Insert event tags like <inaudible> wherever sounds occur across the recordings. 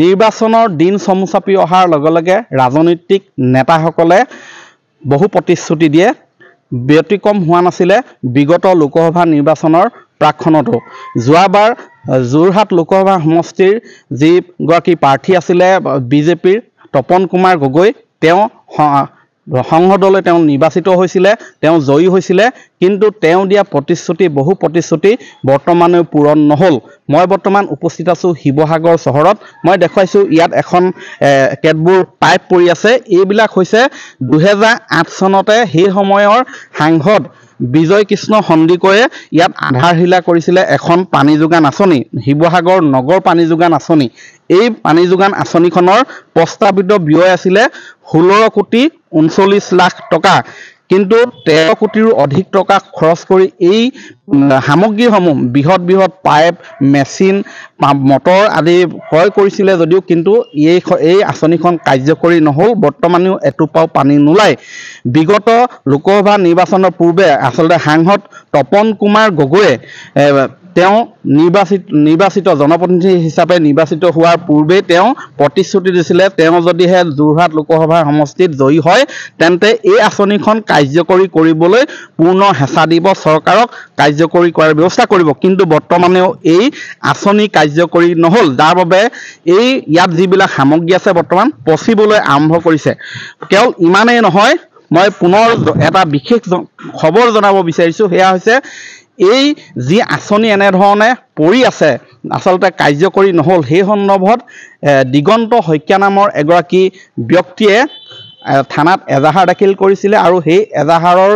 নিৰ্বাচনৰ দিন চমুচাপি অহাৰ লগে লগে ৰাজনৈতিক নেতাসকলে বহু প্ৰতিশ্ৰুতি দিয়ে ব্যতিক্ৰম হোৱা নাছিলে বিগত লোকসভা নিৰ্বাচনৰ প্ৰাকখনতো যোৱাবাৰ যোৰহাট লোকসভা সমষ্টিৰ যিগৰাকী প্ৰাৰ্থী আছিলে বিজেপিৰ তপন কুমাৰ গগৈ তেওঁ সংসদলৈ তেওঁ নিৰ্বাচিত হৈছিলে তেওঁ জয়ী হৈছিলে কিন্তু তেওঁ দিয়া প্ৰতিশ্ৰুতি বহু প্ৰতিশ্ৰুতি বৰ্তমানেও পূৰণ নহ'ল মই বৰ্তমান উপস্থিত আছোঁ শিৱসাগৰ চহৰত মই দেখুৱাইছোঁ ইয়াত এখন কেতবোৰ পাইপ পৰি আছে এইবিলাক হৈছে দুহেজাৰ আঠ চনতে সেই সময়ৰ সাংসদ বিজয় কৃষ্ণ সন্দিকৈয়ে ইয়াত আধাৰশিলা কৰিছিলে এখন পানী যোগান আঁচনি শিৱসাগৰ নগৰ পানী যোগান আঁচনি এই পানী যোগান আঁচনিখনৰ প্ৰস্তাৱিত ব্যয় আছিলে ষোল্ল কোটি ঊনচল্লিশ লাখ টকা কিন্তু তেৰ কোটিৰো অধিক টকা খৰচ কৰি এই সামগ্ৰীসমূহ বৃহৎ বৃহৎ পাইপ মেচিন মটৰ আদি ক্ৰয় কৰিছিলে যদিও কিন্তু এই এই আঁচনিখন কাৰ্যকৰী নহ'ল বৰ্তমানেও এটোপাও পানী নোলায় বিগত লোকসভা নিৰ্বাচনৰ পূৰ্বে আচলতে সাংসদ তপন কুমাৰ গগৈয়ে তেওঁ নিৰ্বাচিত নিৰ্বাচিত জনপ্ৰতিনিধি হিচাপে নিৰ্বাচিত হোৱাৰ পূৰ্বেই তেওঁ প্ৰতিশ্ৰুতি দিছিলে তেওঁ যদিহে যোৰহাট লোকসভাৰ সমষ্টিত জয়ী হয় তেন্তে এই আঁচনিখন কাৰ্যকৰী কৰিবলৈ পূৰ্ণ হেঁচা দিব চৰকাৰক কাৰ্য কাৰ্যকৰী কৰাৰ ব্যৱস্থা কৰিব কিন্তু বৰ্তমানেও এই আঁচনি কাৰ্যকৰী নহ'ল যাৰ বাবে এই ইয়াত যিবিলাক সামগ্ৰী আছে বৰ্তমান পচিবলৈ আৰম্ভ কৰিছে কেৱল ইমানেই নহয় মই পুনৰ এটা বিশেষ খবৰ জনাব বিচাৰিছোঁ সেয়া হৈছে এই যি আঁচনি এনেধৰণে পৰি আছে আচলতে কাৰ্যকৰী নহ'ল সেই সন্দৰ্ভত দিগন্ত শইকীয়া নামৰ এগৰাকী ব্যক্তিয়ে থানাত এজাহাৰ দাখিল কৰিছিলে আৰু সেই এজাহাৰৰ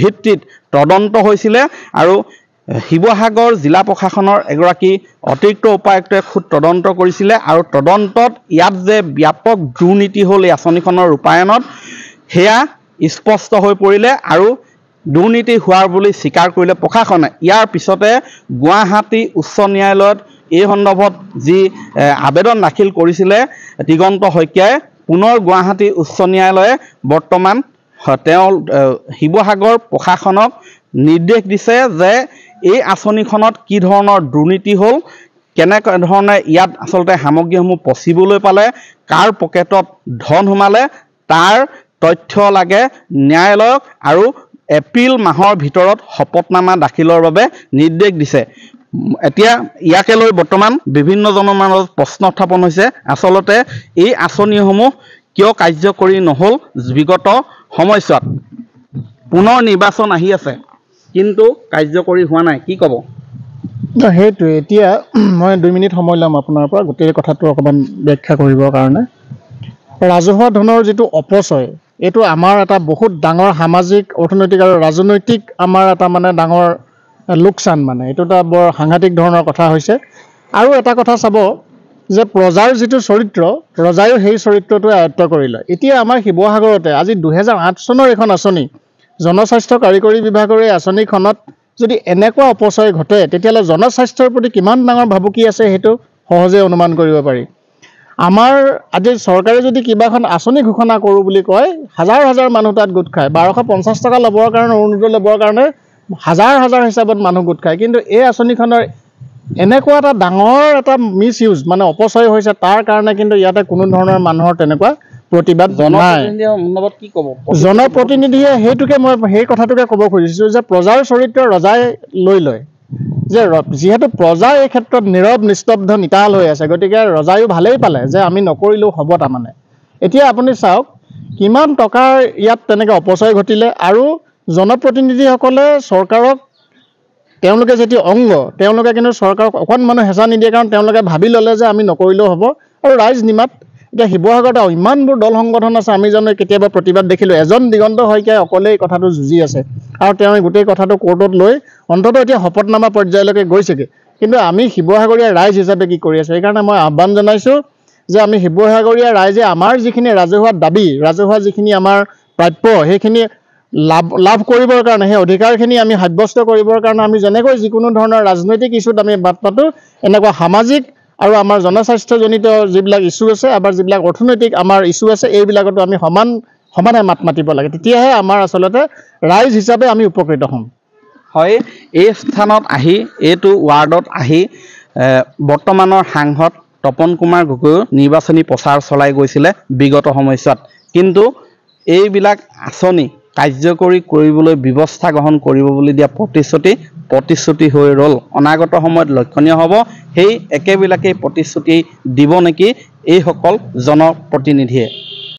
ভিত্তিত তদন্ত হৈছিলে আৰু শিৱসাগৰ জিলা প্ৰশাসনৰ এগৰাকী অতিৰিক্ত উপায়ুক্তই খুদ তদন্ত কৰিছিলে আৰু তদন্তত ইয়াত যে ব্যাপক দুৰ্নীতি হ'ল এই আঁচনিখনৰ ৰূপায়ণত সেয়া স্পষ্ট হৈ পৰিলে আৰু দুৰ্নীতি হোৱাৰ বুলি স্বীকাৰ কৰিলে প্ৰশাসনে ইয়াৰ পিছতে গুৱাহাটী উচ্চ ন্যায়ালয়ত এই সন্দৰ্ভত যি আবেদন দাখিল কৰিছিলে দিগন্ত শইকীয়াই পুনৰ গুৱাহাটী উচ্চ ন্যায়ালয়ে বৰ্তমান তেওঁ শিৱসাগৰ প্ৰশাসনক নিৰ্দেশ দিছে যে এই আঁচনিখনত কি ধৰণৰ দুৰ্নীতি হ'ল কেনেকুৱা ধৰণে ইয়াত আচলতে সামগ্ৰীসমূহ পচিবলৈ পালে কাৰ পকেটত ধন সোমালে তাৰ তথ্য লাগে ন্যায়ালয়ক আৰু এপ্ৰিল মাহৰ ভিতৰত শপতনামা দাখিলৰ বাবে নিৰ্দেশ দিছে এতিয়া ইয়াকে লৈ বৰ্তমান বিভিন্ন মাজত প্ৰশ্ন উত্থাপন হৈছে আচলতে এই আঁচনিসমূহ কিয় কাৰ্যকৰী নহ'ল বিগত সময়ছোৱাত পুনৰ নিৰ্বাচন আহি আছে কিন্তু কাৰ্যকৰী হোৱা নাই কি ক'ব সেইটোৱে এতিয়া <clears throat> মই দুই মিনিট সময় ল'ম আপোনাৰ পৰা গোটেই কথাটো অকণমান ব্যাখ্যা কৰিবৰ কাৰণে ৰাজহুৱা ধনৰ যিটো অপচয় এইটো আমাৰ এটা বহুত ডাঙৰ সামাজিক অৰ্থনৈতিক আৰু ৰাজনৈতিক আমাৰ এটা মানে ডাঙৰ লোকচান মানে এইটো এটা বৰ সাংঘাতিক ধৰণৰ কথা হৈছে আৰু এটা কথা চাব যে প্ৰজাৰ যিটো চৰিত্ৰ ৰজায়ো সেই চৰিত্ৰটোৱে আয়ত্ব কৰি লয় এতিয়া আমাৰ শিৱসাগৰতে আজি দুহেজাৰ আঠ চনৰ এখন আঁচনি জনস্বাস্থ্য কাৰিকৰী বিভাগৰ এই আঁচনিখনত যদি এনেকুৱা অপচয় ঘটে তেতিয়াহ'লে জনস্বাস্থ্যৰ প্ৰতি কিমান ডাঙৰ ভাবুকি আছে সেইটো সহজে অনুমান কৰিব পাৰি আমাৰ আজি চৰকাৰে যদি কিবাখন আঁচনি ঘোষণা কৰোঁ বুলি কয় হাজাৰ হাজাৰ মানুহ তাত গোট খায় বাৰশ পঞ্চাছ টকা ল'বৰ কাৰণে অৰুণোদয় ল'বৰ কাৰণে হাজাৰ হাজাৰ হিচাপত মানুহ গোট খায় কিন্তু এই আঁচনিখনৰ এনেকুৱা এটা ডাঙৰ এটা মিছ ইউজ মানে অপচয় হৈছে তাৰ কাৰণে কিন্তু ইয়াতে কোনো ধৰণৰ মানুহৰ তেনেকুৱা প্ৰতিবাদ কি জনপ্ৰতিনিধিয়ে সেইটোকে মই সেই কথাটোকে ক'ব খুজিছোঁ যে প্ৰজাৰ চৰিত্ৰ ৰজাই লৈ লয় যে যিহেতু প্ৰজা এই ক্ষেত্ৰত নীৰৱ নিস্তব্ধ নিতাল হৈ আছে গতিকে ৰজায়ো ভালেই পালে যে আমি নকৰিলেও হ'ব তাৰমানে এতিয়া আপুনি চাওক কিমান টকাৰ ইয়াত তেনেকৈ অপচয় ঘটিলে আৰু জনপ্ৰতিনিধিসকলে চৰকাৰক তেওঁলোকে যেতিয়া অংগ তেওঁলোকে কিন্তু চৰকাৰক অকণমানো হেঁচা নিদিয়ে কাৰণ তেওঁলোকে ভাবি ল'লে যে আমি নকৰিলেও হ'ব আৰু ৰাইজ নিমাত এতিয়া শিৱসাগৰত ইমানবোৰ দল সংগঠন আছে আমি জানো কেতিয়াবা প্ৰতিবাদ দেখিলোঁ এজন দিগন্ত শইকীয়াই অকলেই কথাটো যুঁজি আছে আৰু তেওঁ গোটেই কথাটো কোৰ্টত লৈ অন্ততঃ এতিয়া শপতনামা পৰ্যায়লৈকে গৈছেগৈ কিন্তু আমি শিৱসাগৰীয়া ৰাইজ হিচাপে কি কৰি আছোঁ সেইকাৰণে মই আহ্বান জনাইছোঁ যে আমি শিৱসাগৰীয়া ৰাইজে আমাৰ যিখিনি ৰাজহুৱা দাবী ৰাজহুৱা যিখিনি আমাৰ প্ৰাপ্য সেইখিনি লাভ লাভ কৰিবৰ কাৰণে সেই অধিকাৰখিনি আমি সাব্যস্ত কৰিবৰ কাৰণে আমি যেনেকৈ যিকোনো ধৰণৰ ৰাজনৈতিক ইছ্যুত আমি বাট পাতোঁ এনেকুৱা সামাজিক আৰু আমাৰ জনস্বাস্থ্যজনিত যিবিলাক ইছ্যু আছে আমাৰ যিবিলাক অৰ্থনৈতিক আমাৰ ইছ্যু আছে এইবিলাকতো আমি সমান সমানে মাত মাতিব লাগে তেতিয়াহে আমাৰ আচলতে ৰাইজ হিচাপে আমি উপকৃত হ'ম হয় এই স্থানত আহি এইটো ৱাৰ্ডত আহি বৰ্তমানৰ সাংসদ তপন কুমাৰ গগৈয়ো নিৰ্বাচনী প্ৰচাৰ চলাই গৈছিলে বিগত সময়ছোৱাত কিন্তু এইবিলাক আঁচনি কাৰ্যকৰী কৰিবলৈ ব্যৱস্থা গ্ৰহণ কৰিব বুলি দিয়া প্ৰতিশ্ৰুতি প্ৰতিশ্ৰুতি হৈ ৰ'ল অনাগত সময়ত লক্ষণীয় হ'ব সেই একেবিলাকেই প্ৰতিশ্ৰুতি দিব নেকি এইসকল জনপ্ৰতিনিধিয়ে